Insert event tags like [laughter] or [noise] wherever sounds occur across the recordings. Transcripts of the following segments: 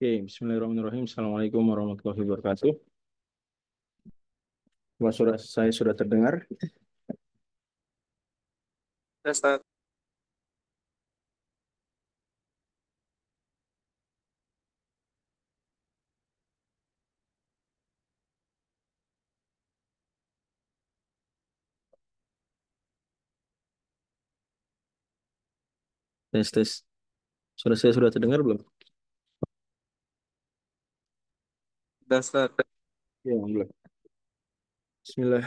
Oke, bismillahirrahmanirrahim. Assalamualaikum warahmatullahi wabarakatuh. Mas sudah, saya sudah terdengar. Ustaz. Tes, tes. Sudah saya sudah terdengar belum? Ya, alhamdulillah. Bismillah.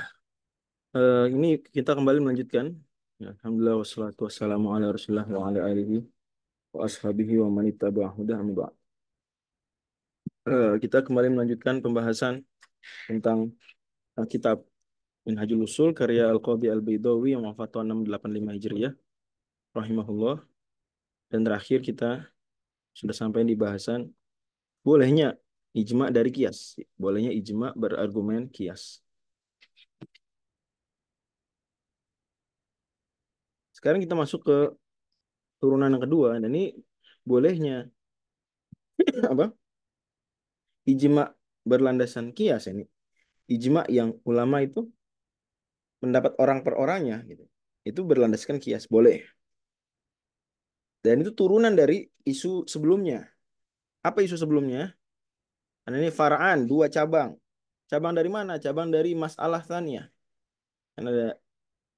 Uh, ini kita kembali melanjutkan. Ya, alhamdulillah wassalatu wassalamu ala Rasulillah wa ala alihi wa ashabihi wa uh, kita kembali melanjutkan pembahasan tentang uh, kitab Minhajul Usul karya Al-Qadhi Al-Baidawi yang wafat tahun 685 Hijriah rahimahullah. Dan terakhir kita sudah sampai di bahasan bolehnya ijma dari kias. Bolehnya ijma berargumen kias. Sekarang kita masuk ke turunan yang kedua. Dan ini bolehnya [clears throat] apa? Ijma berlandasan kias ini. Ijma yang ulama itu mendapat orang per orangnya gitu. Itu berlandaskan kias boleh. Dan itu turunan dari isu sebelumnya. Apa isu sebelumnya? Karena ini faraan dua cabang. Cabang dari mana? Cabang dari masalah tania. Karena ada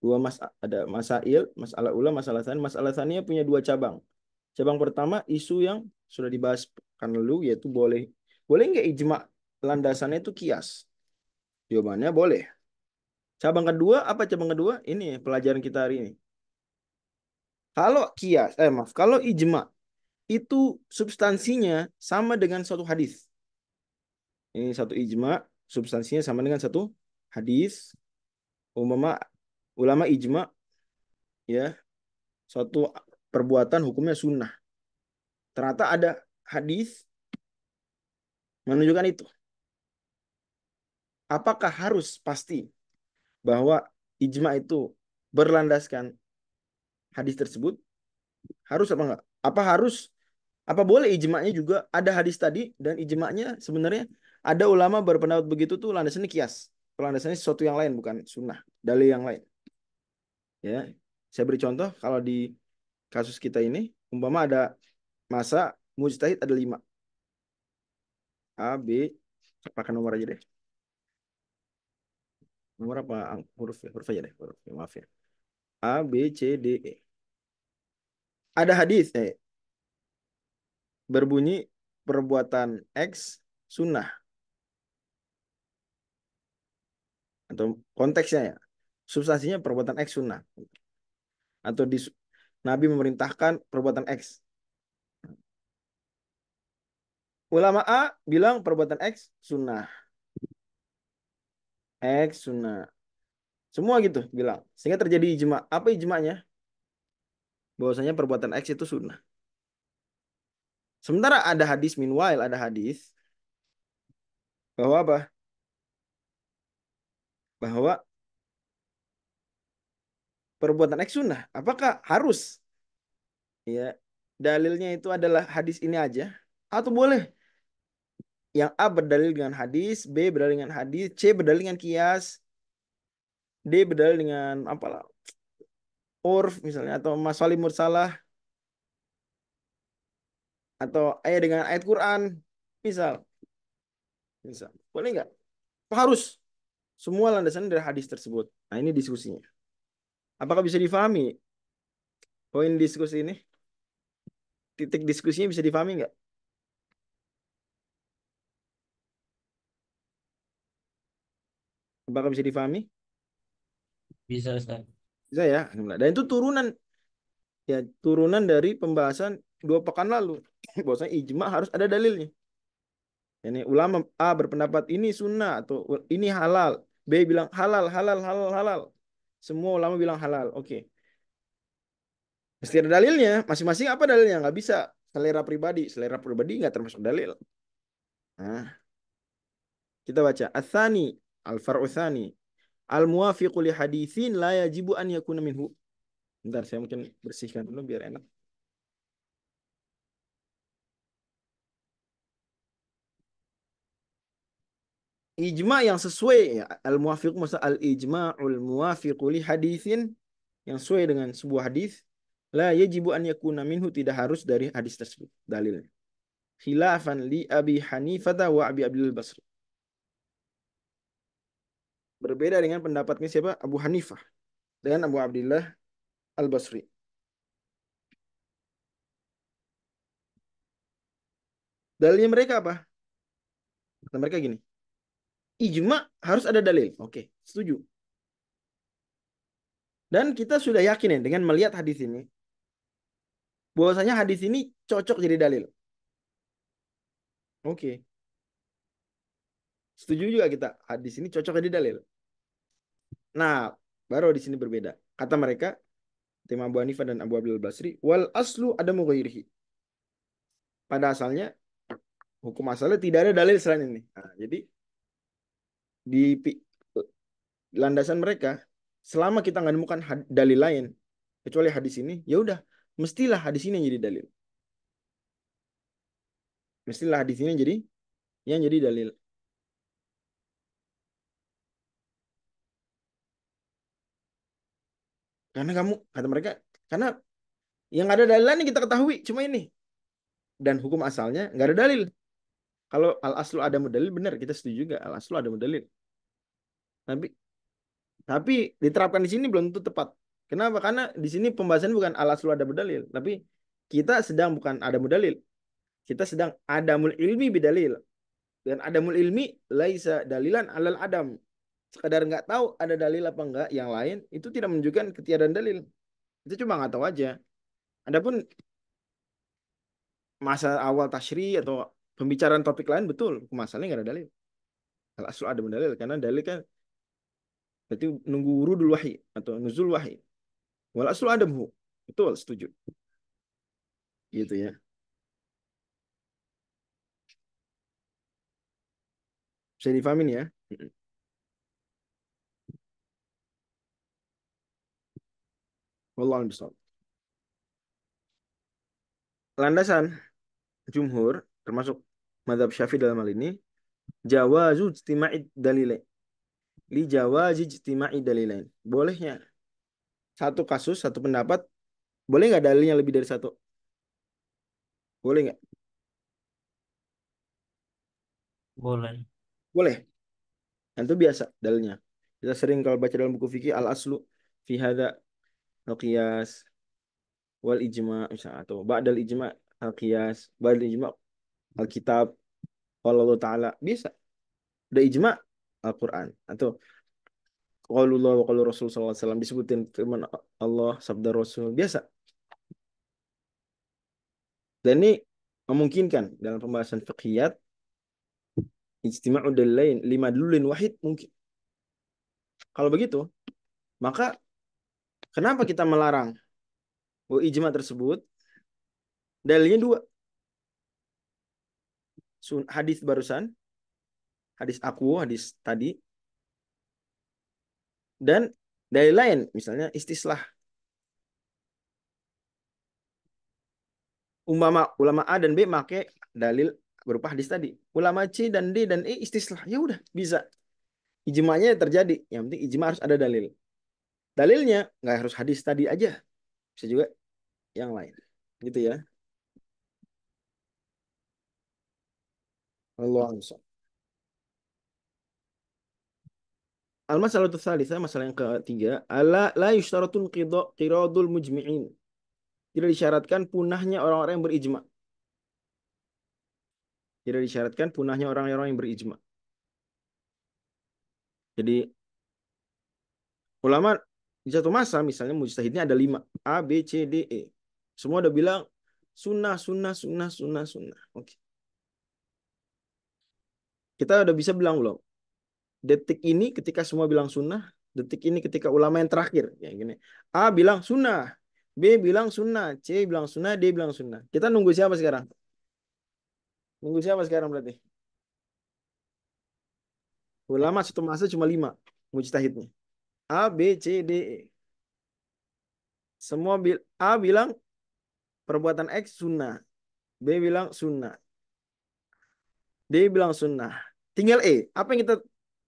dua mas ada masail, masalah ulah, masalah tania. Masalah tania punya dua cabang. Cabang pertama isu yang sudah dibahas kan lalu yaitu boleh boleh nggak ijma landasannya itu kias. Jawabannya boleh. Cabang kedua apa cabang kedua? Ini pelajaran kita hari ini. Kalau kias, eh maaf, kalau ijma itu substansinya sama dengan suatu hadis. Ini satu ijma, substansinya sama dengan satu hadis. Umama ulama ijma ya suatu perbuatan hukumnya sunnah. Ternyata ada hadis menunjukkan itu. Apakah harus pasti bahwa ijma itu berlandaskan hadis tersebut? Harus apa enggak? Apa harus apa boleh ijma'nya juga ada hadis tadi dan ijma'nya sebenarnya ada ulama berpendapat begitu tuh landasannya kias. Landasannya sesuatu yang lain bukan sunnah. Dalil yang lain. Ya, saya beri contoh kalau di kasus kita ini umpama ada masa mujtahid ada lima. A, B, pakai nomor aja deh. Nomor apa? Huruf ya, huruf aja deh. Huruf ya, maaf ya. A, B, C, D, E. Ada hadis eh, berbunyi perbuatan X sunnah. atau konteksnya ya substansinya perbuatan X sunnah atau di Nabi memerintahkan perbuatan X ulama A bilang perbuatan X sunnah X sunnah semua gitu bilang sehingga terjadi ijma apa ijmanya bahwasanya perbuatan X itu sunnah sementara ada hadis meanwhile ada hadis bahwa apa bahwa perbuatan X sunnah. Apakah harus? Ya, dalilnya itu adalah hadis ini aja atau boleh yang A berdalil dengan hadis, B berdalil dengan hadis, C berdalil dengan kias, D berdalil dengan apalah orf misalnya atau masalim mursalah atau ayat eh, dengan ayat Quran misal misal boleh nggak harus semua landasan dari hadis tersebut. Nah ini diskusinya. Apakah bisa difahami poin diskusi ini? Titik diskusinya bisa difahami nggak? Apakah bisa difahami? Bisa, Ustaz. Bisa ya. Dan itu turunan ya turunan dari pembahasan dua pekan lalu. [laughs] Bahwasanya ijma harus ada dalilnya. Ini ulama A berpendapat ini sunnah atau ini halal. B bilang halal, halal, halal, halal. Semua ulama bilang halal. Oke. Okay. Mesti ada dalilnya. Masing-masing apa dalilnya? Nggak bisa. Selera pribadi. Selera pribadi nggak termasuk dalil. Nah. Kita baca. Athani. Al-Far'uthani. al muafiqu li hadithin la yajibu an yakuna minhu. Bentar, saya mungkin bersihkan dulu biar enak. ijma yang sesuai ya, al muafiq masa al ijma muwafiq li hadisin yang sesuai dengan sebuah hadis la yajibu an yakuna minhu tidak harus dari hadis tersebut dalilnya khilafan li abi hanifah wa abi abdul basri berbeda dengan pendapatnya siapa Abu Hanifah dan Abu Abdullah Al Basri dalilnya mereka apa kata mereka gini ijma harus ada dalil. Oke, setuju. Dan kita sudah yakin ya dengan melihat hadis ini bahwasanya hadis ini cocok jadi dalil. Oke. Setuju juga kita, hadis ini cocok jadi dalil. Nah, baru di sini berbeda. Kata mereka, Tema Abu Hanifah dan Abu Abdul Basri, wal aslu ada mughairihi. Pada asalnya, hukum asalnya tidak ada dalil selain ini. Nah, jadi di landasan mereka selama kita nggak nemukan dalil lain kecuali hadis ini ya udah mestilah hadis ini yang jadi dalil mestilah hadis ini yang jadi yang jadi dalil karena kamu kata mereka karena yang ada dalil dalilannya kita ketahui cuma ini dan hukum asalnya nggak ada dalil kalau al aslu ada mudalil benar kita setuju juga al aslu ada mudalil tapi tapi diterapkan di sini belum tentu tepat. Kenapa? Karena di sini pembahasan bukan alas lu ada berdalil, tapi kita sedang bukan ada mudalil. Kita sedang ada mul ilmi bidalil. Dan ada mul ilmi laisa dalilan alal adam. Sekadar nggak tahu ada dalil apa enggak yang lain, itu tidak menunjukkan ketiadaan dalil. Itu cuma nggak tahu aja. Adapun masa awal tashri atau pembicaraan topik lain betul, masalahnya nggak ada dalil. Kalau asal ada dalil karena dalil kan Berarti nunggu wurudul wahyi atau nuzul wahyi. Wal aslu adamhu. Betul, setuju. Gitu ya. Bisa difahamin ya? Wallahu a'lam Landasan jumhur termasuk madhab Syafi'i dalam hal ini jawazu istima'id dalile li jawazi ijtima'i dalilain. Bolehnya satu kasus, satu pendapat, boleh nggak dalilnya lebih dari satu? Boleh nggak? Boleh. Boleh. itu biasa dalilnya. Kita sering kalau baca dalam buku fikih al-aslu fi hadza al-qiyas wal ijma misalnya atau ba'dal ijma al-qiyas, ba'dal ijma al-kitab Allah taala. bisa Udah ijma Al-Quran atau kalau wa kalau Rasul saw disebutin firman Allah sabda Rasul biasa. Dan ini memungkinkan dalam pembahasan fiqhiyat ijtima'u dalain lima dulin wahid mungkin. Kalau begitu, maka kenapa kita melarang bahwa ijma tersebut? Dalilnya dua. Hadis barusan hadis aku, hadis tadi. Dan dari lain, misalnya istislah. Umama, ulama A dan B pakai dalil berupa hadis tadi. Ulama C dan D dan E istislah. Ya udah, bisa. Ijma'nya terjadi. Yang penting ijma harus ada dalil. Dalilnya nggak harus hadis tadi aja. Bisa juga yang lain. Gitu ya. Allah Al-masalah tsalitsah, masalah yang ketiga, ala la yushtaratun qiradul mujmi'in. Tidak disyaratkan punahnya orang-orang yang berijma. Tidak disyaratkan punahnya orang-orang yang berijma. Jadi ulama di satu masa misalnya mujtahidnya ada lima A B C D E semua udah bilang sunnah sunnah sunnah sunnah sunnah oke okay. kita udah bisa bilang belum detik ini ketika semua bilang sunnah, detik ini ketika ulama yang terakhir ya gini. A bilang sunnah, B bilang sunnah, C bilang sunnah, D bilang sunnah. Kita nunggu siapa sekarang? Nunggu siapa sekarang berarti? Ulama satu masa cuma lima mujtahidnya. A, B, C, D, E. Semua bil A bilang perbuatan X sunnah. B bilang sunnah. D bilang sunnah. Tinggal E. Apa yang kita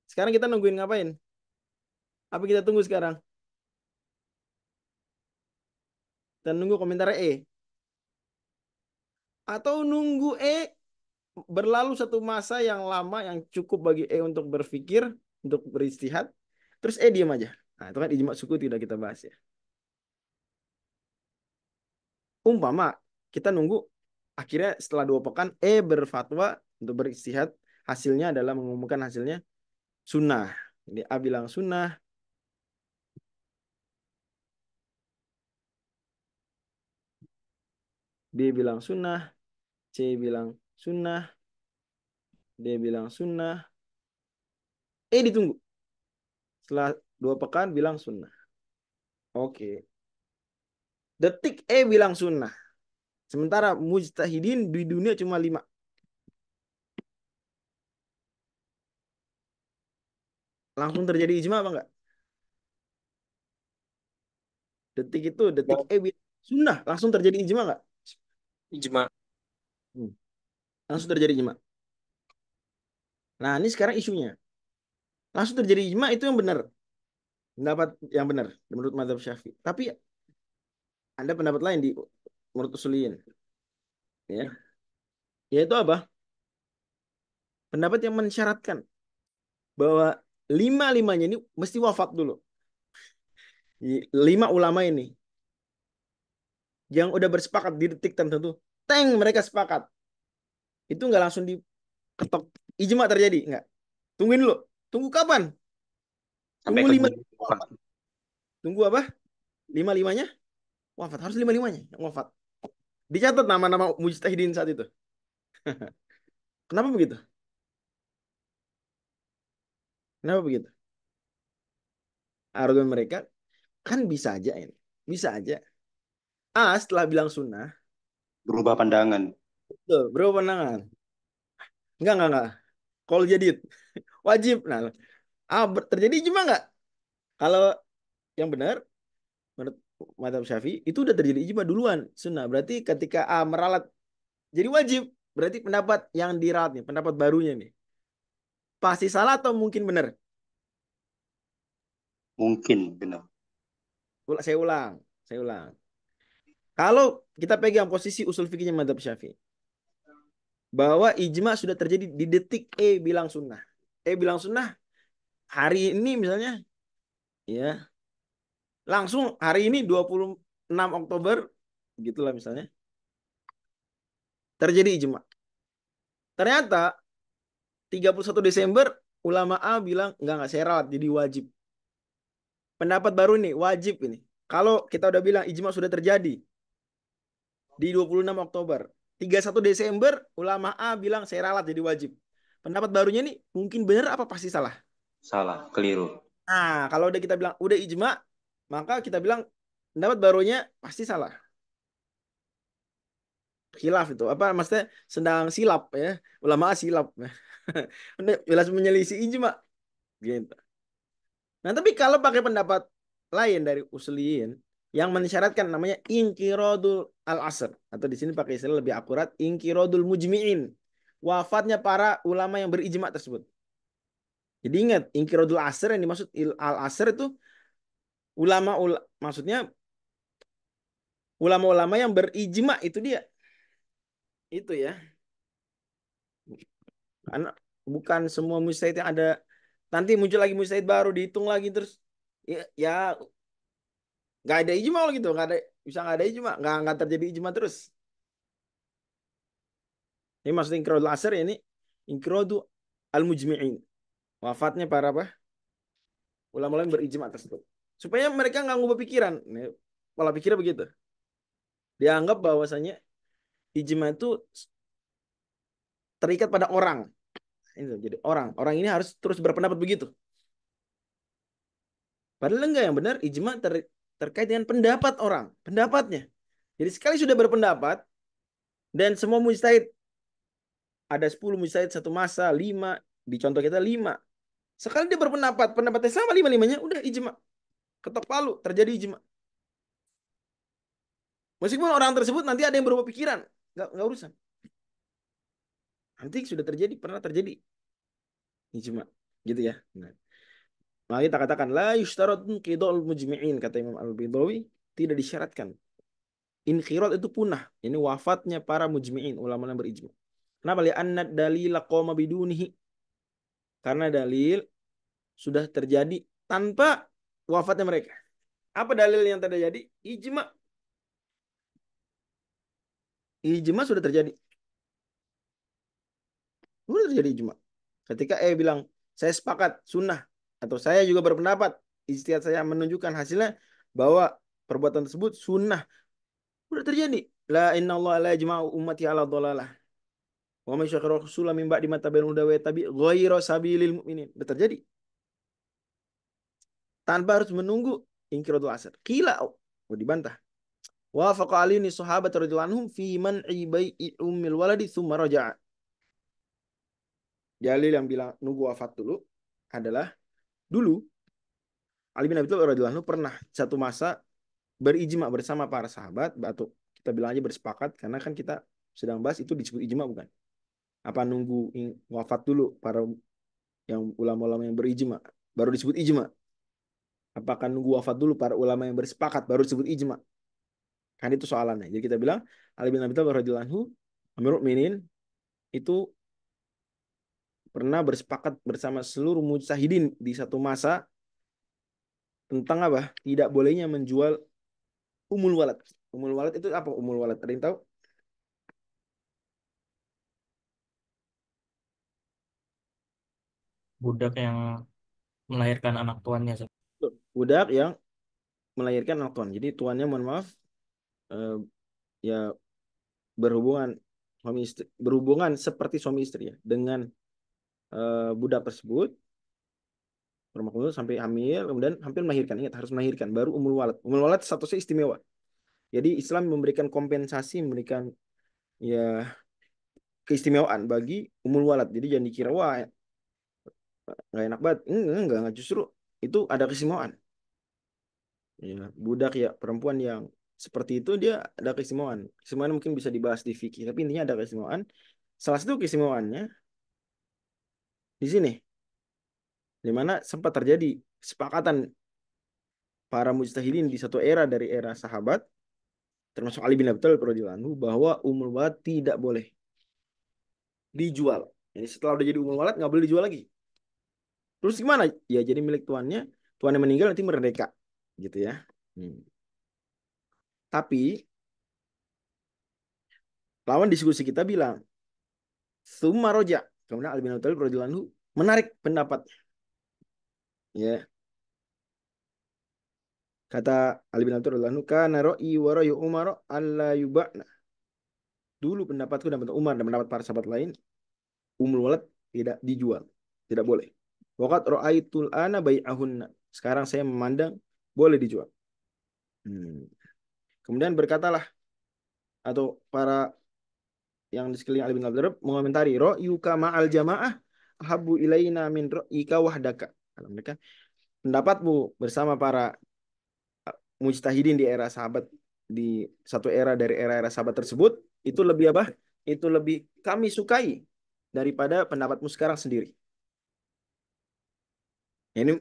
sekarang kita nungguin ngapain? Apa kita tunggu sekarang? Kita nunggu komentar E. Atau nunggu E berlalu satu masa yang lama yang cukup bagi E untuk berpikir, untuk beristihad, terus E diam aja. Nah, itu kan ijma suku tidak kita bahas ya. Umpama kita nunggu akhirnya setelah dua pekan E berfatwa untuk beristihad, hasilnya adalah mengumumkan hasilnya sunnah. Jadi A bilang sunnah. B bilang sunnah. C bilang sunnah. D bilang sunnah. E ditunggu. Setelah dua pekan bilang sunnah. Oke. Detik E bilang sunnah. Sementara mujtahidin di dunia cuma lima. langsung terjadi ijma apa enggak? Detik itu, detik ya. eh sunnah langsung terjadi ijma enggak? Ijma. Hmm. Langsung terjadi ijma. Nah, ini sekarang isunya. Langsung terjadi ijma itu yang benar. Pendapat yang benar menurut mazhab Syafi'i. Tapi ada pendapat lain di menurut usuliyin. Ya. ya. Yaitu apa? Pendapat yang mensyaratkan bahwa lima-limanya ini mesti wafat dulu. Lima ulama ini yang udah bersepakat di detik tertentu, teng mereka sepakat. Itu nggak langsung diketok ijma terjadi, nggak. Tungguin dulu. Tunggu kapan? Tunggu Sampai lima. Wafat. Tunggu apa? Lima limanya? Wafat. Harus lima limanya yang wafat. Dicatat nama-nama mujtahidin saat itu. [laughs] Kenapa begitu? Kenapa begitu? Argumen mereka kan bisa aja ini, bisa aja. A setelah bilang sunnah berubah pandangan. Betul, berubah pandangan. Enggak, enggak, enggak. Kalau jadi wajib. Nah, A terjadi cuma enggak? Kalau yang benar menurut madhab syafi'i itu udah terjadi ijma duluan sunnah berarti ketika A meralat jadi wajib berarti pendapat yang diralat nih pendapat barunya nih Pasti salah atau mungkin benar? Mungkin benar. Saya ulang, saya ulang. Kalau kita pegang posisi usul fikihnya madhab syafi'i. Bahwa ijma sudah terjadi di detik E bilang sunnah. E bilang sunnah hari ini misalnya. ya Langsung hari ini 26 Oktober. Gitulah misalnya. Terjadi ijma. Ternyata 31 Desember ulama A bilang enggak enggak saya ralat jadi wajib. Pendapat baru nih wajib ini. Kalau kita udah bilang ijma sudah terjadi di 26 Oktober, 31 Desember ulama A bilang saya ralat jadi wajib. Pendapat barunya nih mungkin benar apa pasti salah? Salah, keliru. Nah, kalau udah kita bilang udah ijma, maka kita bilang pendapat barunya pasti salah hilaf itu apa maksudnya sedang silap ya ulama silap ya. [laughs] jelas menyelisih ijma gitu. Nah, tapi kalau pakai pendapat lain dari usliin yang mensyaratkan namanya inkirodul al asr atau di sini pakai istilah lebih akurat inkirodul mujmiin wafatnya para ulama yang berijma tersebut. Jadi ingat inkirodul asr yang dimaksud al asr itu ulama ul, maksudnya ulama-ulama yang berijma itu dia itu ya karena bukan semua mujtahid yang ada nanti muncul lagi mujtahid baru dihitung lagi terus ya, ya nggak ada ijma gitu nggak ada bisa nggak ada ijma nggak nggak terjadi ijma terus ini maksudnya inkrodu laser ya ini inkrodu al mujmiin wafatnya para apa ulama lain berijma tersebut supaya mereka nggak ngubah pikiran ini pola pikirnya begitu dianggap bahwasanya ijma itu terikat pada orang ini jadi orang orang ini harus terus berpendapat begitu padahal enggak yang benar ijma ter, terkait dengan pendapat orang pendapatnya jadi sekali sudah berpendapat dan semua mujtahid ada 10 mujtahid satu masa, 5 di contoh kita 5. Sekali dia berpendapat, pendapatnya sama lima-limanya udah ijma. Ketok palu, terjadi ijma. Meskipun orang tersebut nanti ada yang berubah pikiran, nggak nggak urusan. Nanti sudah terjadi, pernah terjadi. Ini cuma gitu ya. Nah. kita katakan la yushtaratun qidul mujmi'in kata Imam Al-Bidawi tidak disyaratkan. Inqirat itu punah. Ini wafatnya para mujmi'in, ulama yang berijma. Kenapa? Li anna dalil qoma bidunihi. Karena dalil sudah terjadi tanpa wafatnya mereka. Apa dalil yang terjadi? Ijma. Ijma sudah terjadi. Kemudian terjadi ijma. Ketika eh bilang, saya sepakat sunnah. Atau saya juga berpendapat. istiadat saya menunjukkan hasilnya bahwa perbuatan tersebut sunnah. Sudah terjadi. La inna Allah la yajma'u ummati ala dhalalah. Wa may syakhara rasula min ba'di ma tabayyana huda wa tabi ghayra sabilil mu'minin. Sudah terjadi. Tanpa harus menunggu inkiradul asar. Kila oh, dibantah. Wa faqa alini sahabat radhiyallahu anhum fi man'i bai'i ummil waladi thumma raja'a. Jalil yang bilang nunggu wafat dulu adalah dulu Ali bin Abi Thalib radhiyallahu pernah satu masa berijma bersama para sahabat atau kita bilang aja bersepakat karena kan kita sedang bahas itu disebut ijma bukan? Apa nunggu wafat dulu para yang ulama-ulama yang berijma baru disebut ijma? Apakah nunggu wafat dulu para ulama yang bersepakat baru disebut ijma? Kan itu soalannya. Jadi kita bilang Ali bin Abi Thalib radhiyallahu Amirul Minin itu pernah bersepakat bersama seluruh mujtahidin di satu masa tentang apa? Tidak bolehnya menjual umul walad. Umul walad itu apa umul walad? Ada yang tahu? Budak yang melahirkan anak tuannya. Budak yang melahirkan anak tuan. Jadi tuannya mohon maaf eh, ya berhubungan suami istri, berhubungan seperti suami istri ya dengan Eh, budak tersebut rumah kudus sampai hamil kemudian hampir melahirkan ingat harus melahirkan baru umul walad umul walad statusnya istimewa jadi Islam memberikan kompensasi memberikan ya keistimewaan bagi umul walad jadi jangan dikira wah nggak enak banget enggak, enggak enggak justru itu ada keistimewaan ya budak ya perempuan yang seperti itu dia ada keistimewaan keistimewaan mungkin bisa dibahas di fikih tapi intinya ada keistimewaan salah satu keistimewaannya di sini. Di mana sempat terjadi kesepakatan para mujtahidin di satu era dari era sahabat termasuk Ali bin Abi Thalib radhiyallahu bahwa umul walad tidak boleh dijual. Jadi setelah udah jadi umul walad nggak boleh dijual lagi. Terus gimana? Ya jadi milik tuannya, tuannya meninggal nanti merdeka, gitu ya. Hmm. Tapi lawan diskusi kita bilang, summa Kemudian Ali bin Abi Thalib radhiyallahu menarik pendapatnya. Ya. Kata Ali bin Abi Thalib radhiyallahu anu kana ra'yi wa ra'yu Umar alla yubana. Dulu pendapatku dan pendapat Umar dan pendapat para sahabat lain umul walad tidak dijual, tidak boleh. Waqat ra'aitul ana bai'ahunna. Sekarang saya memandang boleh dijual. Hmm. Kemudian berkatalah atau para yang di sekeliling Ali bin Abdurrahman mengomentari ra'yuka ma'al jamaah habu ilaina min ra'yika wahdaka. Kalau mereka pendapatmu bersama para uh, mujtahidin di era sahabat di satu era dari era-era sahabat tersebut itu lebih apa? Itu lebih kami sukai daripada pendapatmu sekarang sendiri. Ini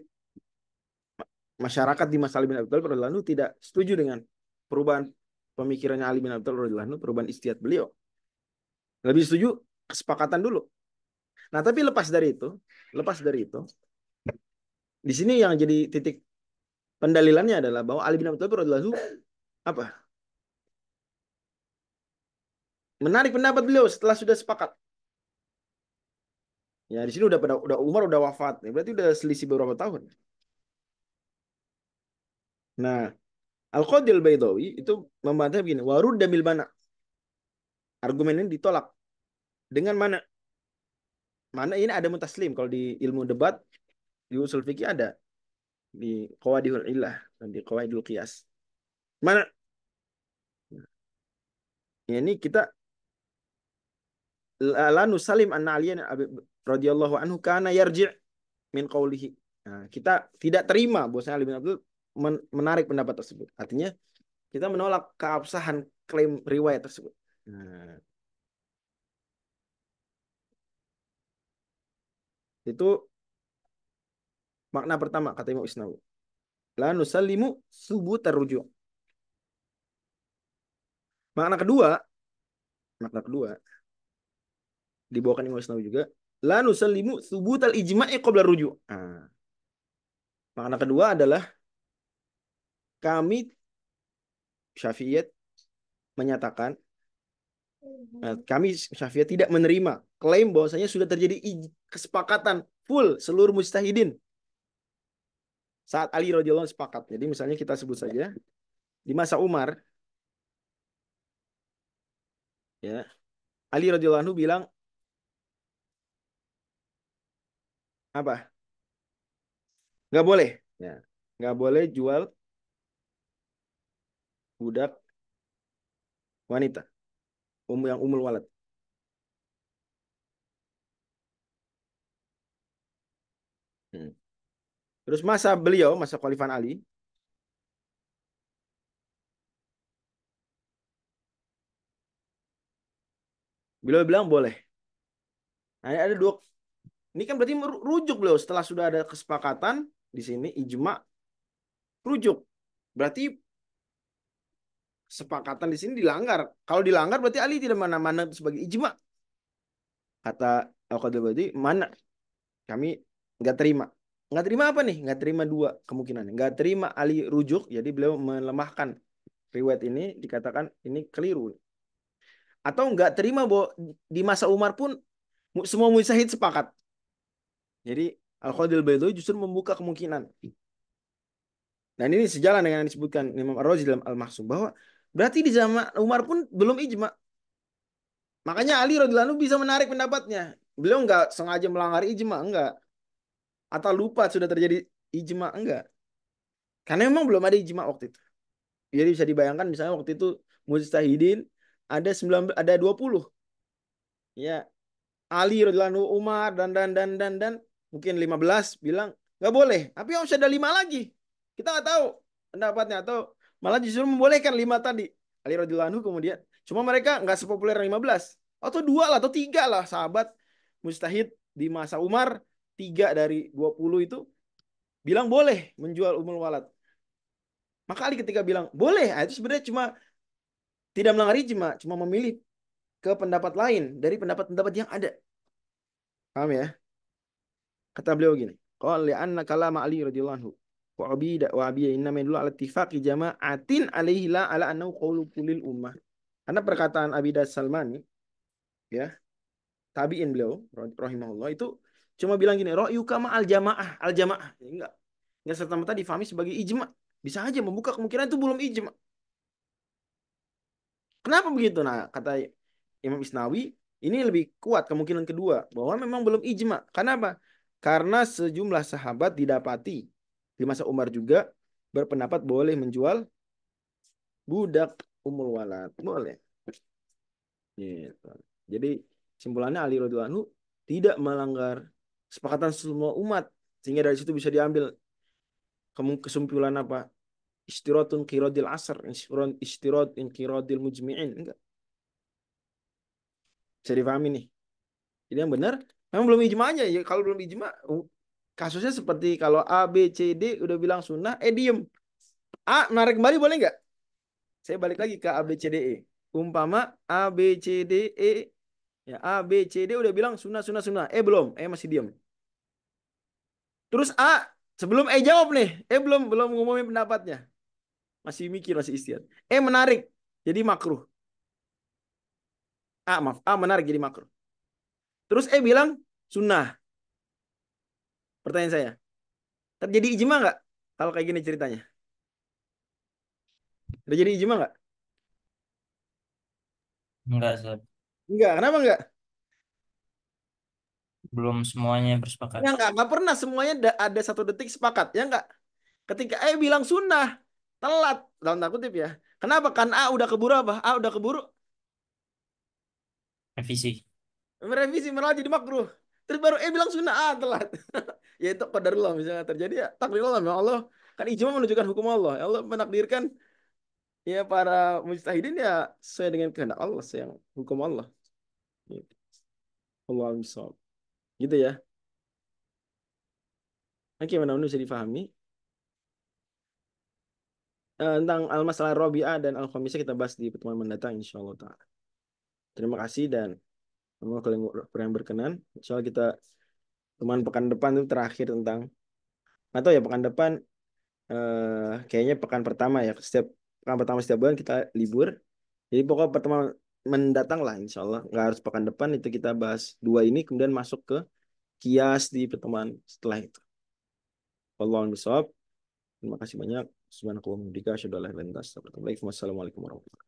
masyarakat di masa Ali bin Abi Thalib tidak setuju dengan perubahan pemikirannya Ali bin Abi Thalib perubahan istiadat beliau. Lebih setuju kesepakatan dulu. Nah, tapi lepas dari itu, lepas dari itu, di sini yang jadi titik pendalilannya adalah bahwa Ali bin Abi Thalib radhiyallahu apa? Menarik pendapat beliau setelah sudah sepakat. Ya, di sini udah pada udah Umar udah wafat, ya, berarti udah selisih beberapa tahun. Nah, Al-Qadil Baidawi itu membantah begini, warud damil Argumen ini ditolak dengan mana? Mana ini ada mutaslim kalau di ilmu debat di usul fikih ada di qawaidul illah dan di qawaidul qiyas. Mana? Ya, ini kita la nusalim an aliyan radhiyallahu anhu kana yarji' min qawlihi. Nah, kita tidak terima bosnya Ali Abdul menarik pendapat tersebut. Artinya kita menolak keabsahan klaim riwayat tersebut. Nah, Itu makna pertama kata Imam Isnawi. La nusallimu subuh terujuk. Makna kedua, makna kedua dibawakan Imam Isnawi juga, la nusallimu subuh tal ijma'i qabla rujuk. Nah. Makna kedua adalah kami Syafi'iyat menyatakan eh, kami Syafi'iyat tidak menerima klaim bahwasanya sudah terjadi kesepakatan full seluruh mujtahidin saat Ali radhiyallahu sepakat. Jadi misalnya kita sebut saja di masa Umar ya Ali radhiyallahu anhu bilang apa? Nggak boleh. Ya. Nggak boleh jual budak wanita um, yang umul walad. Terus masa beliau, masa Khalifah Ali, beliau bilang boleh. Nah, ada dua. Ini kan berarti rujuk beliau setelah sudah ada kesepakatan di sini ijma rujuk. Berarti kesepakatan di sini dilanggar. Kalau dilanggar berarti Ali tidak mana-mana sebagai ijma. Kata Al-Qadil berarti mana kami nggak terima nggak terima apa nih? Nggak terima dua kemungkinan. Nggak terima Ali rujuk, jadi beliau melemahkan riwayat ini dikatakan ini keliru. Atau nggak terima bahwa di masa Umar pun semua mujahid sepakat. Jadi Al-Qadil Baidowi justru membuka kemungkinan. Dan ini sejalan dengan yang disebutkan Imam Ar-Razi dalam Al-Mahsum bahwa berarti di zaman Umar pun belum ijma. Makanya Ali radhiyallahu bisa menarik pendapatnya. Beliau nggak sengaja melanggar ijma, enggak atau lupa sudah terjadi ijma enggak karena memang belum ada ijma waktu itu jadi bisa dibayangkan misalnya waktu itu mujtahidin ada sembilan ada dua puluh ya Ali rodlanu Umar dan dan dan dan dan mungkin belas bilang nggak boleh tapi harus ada lima lagi kita nggak tahu pendapatnya atau malah justru membolehkan lima tadi Ali rodlanu kemudian cuma mereka nggak sepopuler lima belas atau dua lah atau tiga lah sahabat mustahid di masa Umar tiga dari 20 itu bilang boleh menjual umul walat. Maka Ali ketika bilang boleh, nah, itu sebenarnya cuma tidak melanggar ijma, cuma memilih ke pendapat lain dari pendapat-pendapat yang ada. Paham ya? Kata beliau gini, qala anna kalam Ali radhiyallahu anhu wa abida wa abiya inna min ala ittifaqi jama'atin alaihi la ala annahu qawlu kulil ummah. Karena perkataan Abidah Salmani ya, tabi'in beliau rahimahullah itu Cuma bilang gini, roh ro'yuka al jamaah, al jamaah. Ya, enggak. Enggak serta-merta difahami sebagai ijma. Bisa aja membuka kemungkinan itu belum ijma. Kenapa begitu? Nah, kata Imam Isnawi, ini lebih kuat kemungkinan kedua. Bahwa memang belum ijma. Karena apa? Karena sejumlah sahabat didapati di masa Umar juga berpendapat boleh menjual budak umul walad. Boleh. Gitu. Jadi simpulannya Ali Radhiallahu tidak melanggar kesepakatan semua umat sehingga dari situ bisa diambil kesimpulan apa istiratun qiradil asr istiratun kirodil mujmi'in enggak bisa fahami nih jadi yang benar memang belum ijma'nya ya kalau belum ijma kasusnya seperti kalau A B C D udah bilang sunnah eh diem A narik kembali boleh nggak saya balik lagi ke A B C D E umpama A B C D E ya A B C D udah bilang sunnah sunnah sunnah eh belum eh masih diem Terus A, sebelum E jawab nih, E belum belum ngumumin pendapatnya. Masih mikir, masih istirahat E menarik, jadi makruh. A maaf, A menarik jadi makruh. Terus E bilang sunnah. Pertanyaan saya, terjadi ijma nggak kalau kayak gini ceritanya? Terjadi ijma nggak? Enggak, Enggak, kenapa enggak? belum semuanya bersepakat. Ya enggak, enggak pernah semuanya ada, satu detik sepakat, ya enggak? Ketika eh bilang sunnah, telat dalam tanda kutip ya. Kenapa? Kan A udah keburu apa? A udah keburu. Revisi. Revisi merah jadi makruh. Terus baru eh bilang sunnah A telat. [laughs] ya itu qadarullah misalnya terjadi ya takdirullah ya Allah kan ijma menunjukkan hukum Allah. Ya Allah menakdirkan ya para mujtahidin ya sesuai dengan kehendak Allah, sayang hukum Allah. Allah ya. Allah Gitu ya. Oke, mana bisa difahami? Uh, tentang al-masalah Robi'ah dan al-Khamisah kita bahas di pertemuan mendatang insya Allah ta'ala. Terima kasih dan semoga kalian yang berkenan. Insya Allah kita teman pekan depan itu terakhir tentang atau ya pekan depan eh, kayaknya pekan pertama ya setiap pekan pertama setiap bulan kita libur. Jadi pokok pertemuan mendatang lah insya Allah nggak harus pekan depan itu kita bahas dua ini kemudian masuk ke kias di pertemuan setelah itu. Wallahu Terima kasih banyak. Subhanakallahumma wa bihamdika lantas. Wassalamualaikum warahmatullahi wabarakatuh.